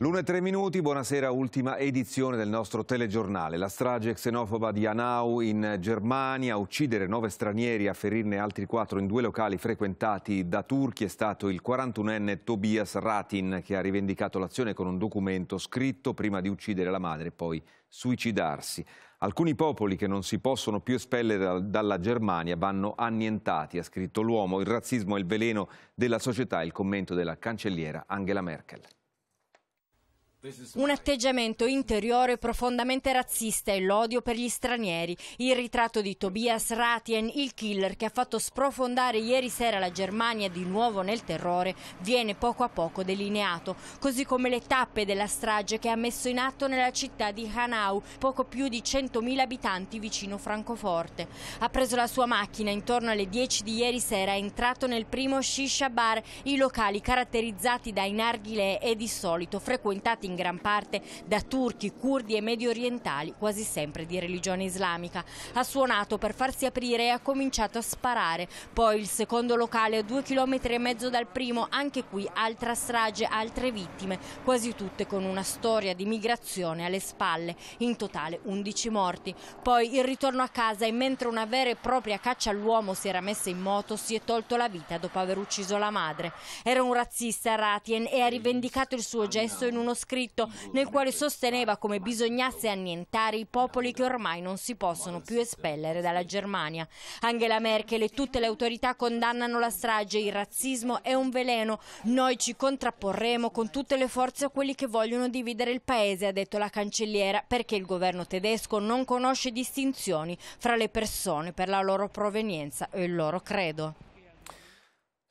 e L'1.3 minuti, buonasera, ultima edizione del nostro telegiornale. La strage xenofoba di Hanau in Germania, uccidere nove stranieri e ferirne altri quattro in due locali frequentati da turchi è stato il 41enne Tobias Ratin che ha rivendicato l'azione con un documento scritto prima di uccidere la madre e poi suicidarsi. Alcuni popoli che non si possono più espellere dalla Germania vanno annientati, ha scritto l'uomo. Il razzismo è il veleno della società, il commento della cancelliera Angela Merkel. Un atteggiamento interiore profondamente razzista e l'odio per gli stranieri. Il ritratto di Tobias Ratien, il killer che ha fatto sprofondare ieri sera la Germania di nuovo nel terrore, viene poco a poco delineato, così come le tappe della strage che ha messo in atto nella città di Hanau, poco più di 100.000 abitanti vicino Francoforte. Ha preso la sua macchina intorno alle 10 di ieri sera, è entrato nel primo shisha bar, i locali caratterizzati dai narghile e di solito frequentati in gran parte da turchi, curdi e medio orientali, quasi sempre di religione islamica. Ha suonato per farsi aprire e ha cominciato a sparare. Poi il secondo locale a due chilometri e mezzo dal primo, anche qui altra strage, altre vittime, quasi tutte con una storia di migrazione alle spalle, in totale 11 morti. Poi il ritorno a casa e mentre una vera e propria caccia all'uomo si era messa in moto, si è tolto la vita dopo aver ucciso la madre. Era un razzista Ratien e ha rivendicato il suo gesto in uno scritto scritto nel quale sosteneva come bisognasse annientare i popoli che ormai non si possono più espellere dalla Germania. Angela Merkel e tutte le autorità condannano la strage, il razzismo è un veleno, noi ci contrapporremo con tutte le forze a quelli che vogliono dividere il paese, ha detto la cancelliera, perché il governo tedesco non conosce distinzioni fra le persone per la loro provenienza e il loro credo.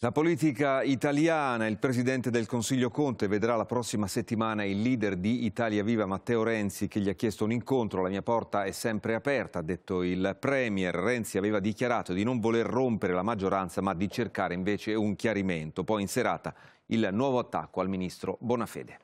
La politica italiana, il presidente del Consiglio Conte vedrà la prossima settimana il leader di Italia Viva Matteo Renzi che gli ha chiesto un incontro, la mia porta è sempre aperta, ha detto il Premier. Renzi aveva dichiarato di non voler rompere la maggioranza ma di cercare invece un chiarimento. Poi in serata il nuovo attacco al ministro Bonafede.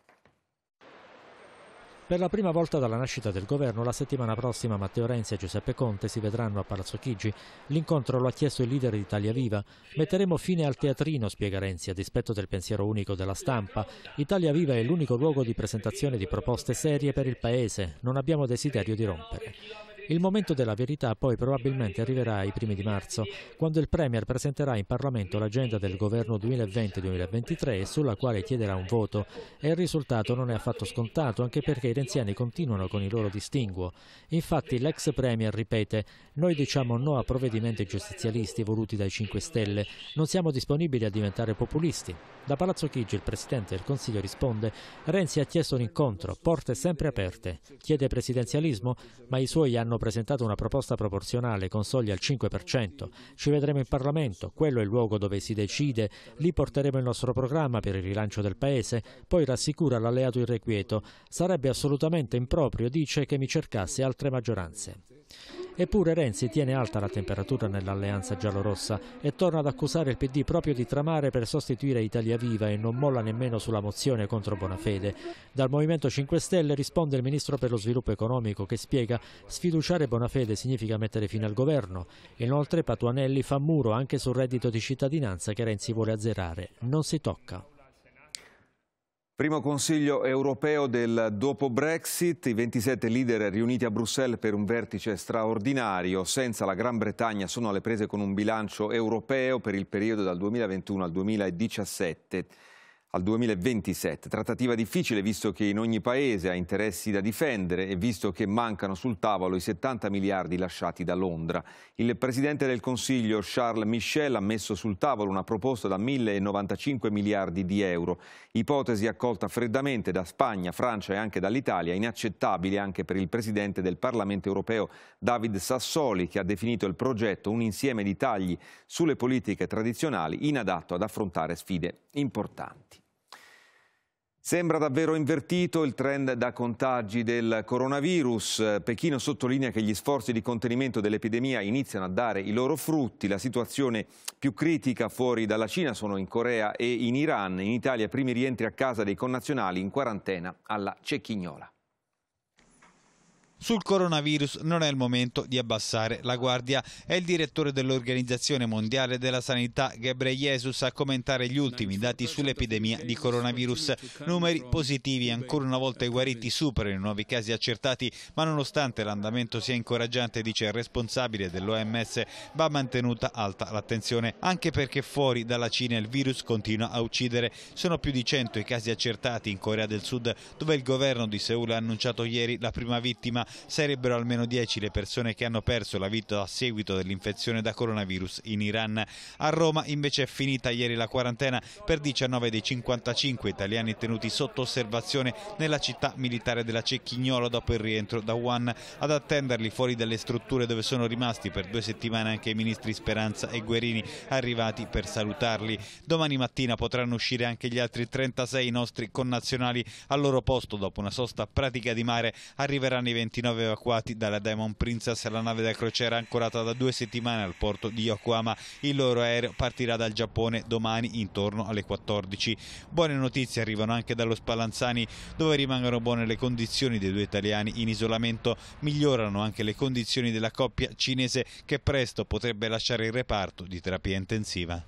Per la prima volta dalla nascita del governo, la settimana prossima Matteo Renzi e Giuseppe Conte si vedranno a Palazzo Chigi. L'incontro lo ha chiesto il leader di Italia Viva. Metteremo fine al teatrino, spiega Renzi, a dispetto del pensiero unico della stampa. Italia Viva è l'unico luogo di presentazione di proposte serie per il Paese. Non abbiamo desiderio di rompere. Il momento della verità poi probabilmente arriverà ai primi di marzo, quando il Premier presenterà in Parlamento l'agenda del governo 2020-2023 sulla quale chiederà un voto e il risultato non è affatto scontato anche perché i renziani continuano con il loro distinguo. Infatti l'ex Premier ripete noi diciamo no a provvedimenti giustizialisti voluti dai 5 Stelle, non siamo disponibili a diventare populisti. Da Palazzo Chigi il Presidente del Consiglio risponde Renzi ha chiesto un incontro, porte sempre aperte, chiede presidenzialismo ma i suoi hanno hanno presentato una proposta proporzionale con soglia al 5%. Ci vedremo in Parlamento, quello è il luogo dove si decide, lì porteremo il nostro programma per il rilancio del Paese, poi rassicura l'alleato irrequieto. Sarebbe assolutamente improprio, dice, che mi cercasse altre maggioranze. Eppure Renzi tiene alta la temperatura nell'alleanza giallorossa e torna ad accusare il PD proprio di tramare per sostituire Italia Viva e non molla nemmeno sulla mozione contro Bonafede. Dal Movimento 5 Stelle risponde il ministro per lo sviluppo economico che spiega sfiduciare Bonafede significa mettere fine al governo. Inoltre Patuanelli fa muro anche sul reddito di cittadinanza che Renzi vuole azzerare. Non si tocca. Primo Consiglio europeo del dopo Brexit, i 27 leader riuniti a Bruxelles per un vertice straordinario, senza la Gran Bretagna sono alle prese con un bilancio europeo per il periodo dal 2021 al 2017 al 2027. Trattativa difficile visto che in ogni paese ha interessi da difendere e visto che mancano sul tavolo i 70 miliardi lasciati da Londra. Il Presidente del Consiglio Charles Michel ha messo sul tavolo una proposta da 1.095 miliardi di euro, ipotesi accolta freddamente da Spagna, Francia e anche dall'Italia, inaccettabile anche per il Presidente del Parlamento europeo David Sassoli che ha definito il progetto un insieme di tagli sulle politiche tradizionali inadatto ad affrontare sfide importanti. Sembra davvero invertito il trend da contagi del coronavirus. Pechino sottolinea che gli sforzi di contenimento dell'epidemia iniziano a dare i loro frutti. La situazione più critica fuori dalla Cina sono in Corea e in Iran. In Italia primi rientri a casa dei connazionali in quarantena alla Cecchignola. Sul coronavirus non è il momento di abbassare la guardia. È il direttore dell'Organizzazione Mondiale della Sanità, Jesus, a commentare gli ultimi dati sull'epidemia di coronavirus. Numeri positivi, ancora una volta i guariti superano i nuovi casi accertati, ma nonostante l'andamento sia incoraggiante, dice il responsabile dell'OMS, va mantenuta alta l'attenzione, anche perché fuori dalla Cina il virus continua a uccidere. Sono più di 100 i casi accertati in Corea del Sud, dove il governo di Seul ha annunciato ieri la prima vittima sarebbero almeno 10 le persone che hanno perso la vita a seguito dell'infezione da coronavirus in Iran. A Roma invece è finita ieri la quarantena per 19 dei 55 italiani tenuti sotto osservazione nella città militare della Cecchignola dopo il rientro da Wuhan. Ad attenderli fuori dalle strutture dove sono rimasti per due settimane anche i ministri Speranza e Guerini arrivati per salutarli. Domani mattina potranno uscire anche gli altri 36 nostri connazionali al loro posto dopo una sosta pratica di mare arriveranno i 20 Valentino evacuati dalla Diamond Princess la nave da crociera ancorata da due settimane al porto di Yokohama. Il loro aereo partirà dal Giappone domani intorno alle 14. Buone notizie arrivano anche dallo Spallanzani dove rimangono buone le condizioni dei due italiani in isolamento. Migliorano anche le condizioni della coppia cinese che presto potrebbe lasciare il reparto di terapia intensiva.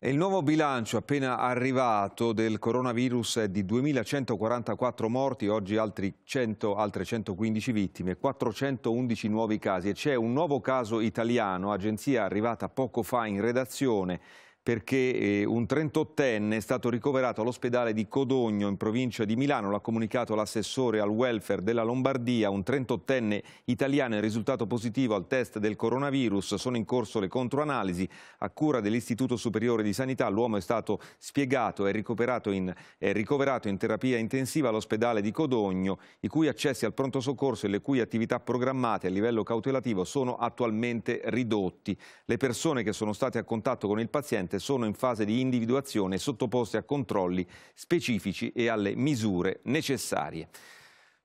Il nuovo bilancio appena arrivato del coronavirus è di 2.144 morti, oggi altri 100, altre 115 vittime, 411 nuovi casi e c'è un nuovo caso italiano, agenzia arrivata poco fa in redazione, perché eh, un 38enne è stato ricoverato all'ospedale di Codogno in provincia di Milano, l'ha comunicato l'assessore al welfare della Lombardia, un 38enne italiano è risultato positivo al test del coronavirus, sono in corso le controanalisi a cura dell'Istituto Superiore di Sanità, l'uomo è stato spiegato e ricoverato, ricoverato in terapia intensiva all'ospedale di Codogno, i cui accessi al pronto soccorso e le cui attività programmate a livello cautelativo sono attualmente ridotti. Le persone che sono state a contatto con il paziente sette sono in fase di individuazione e sottoposte a controlli specifici e alle misure necessarie.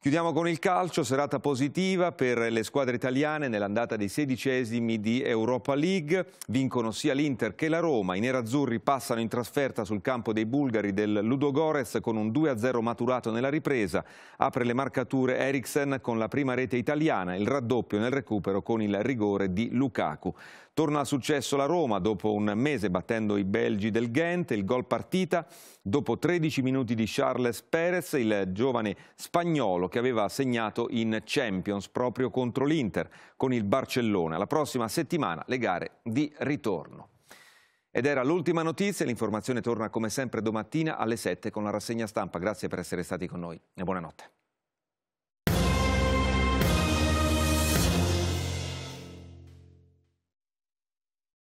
Chiudiamo con il calcio, serata positiva per le squadre italiane nell'andata dei sedicesimi di Europa League. Vincono sia l'Inter che la Roma. I nerazzurri passano in trasferta sul campo dei bulgari del Ludogores con un 2-0 maturato nella ripresa. Apre le marcature Eriksen con la prima rete italiana, il raddoppio nel recupero con il rigore di Lukaku. Torna al successo la Roma dopo un mese battendo i belgi del Ghent, il gol partita dopo 13 minuti di Charles Perez, il giovane spagnolo che aveva segnato in Champions proprio contro l'Inter con il Barcellona. La prossima settimana le gare di ritorno. Ed era l'ultima notizia, l'informazione torna come sempre domattina alle 7 con la rassegna stampa. Grazie per essere stati con noi e buonanotte.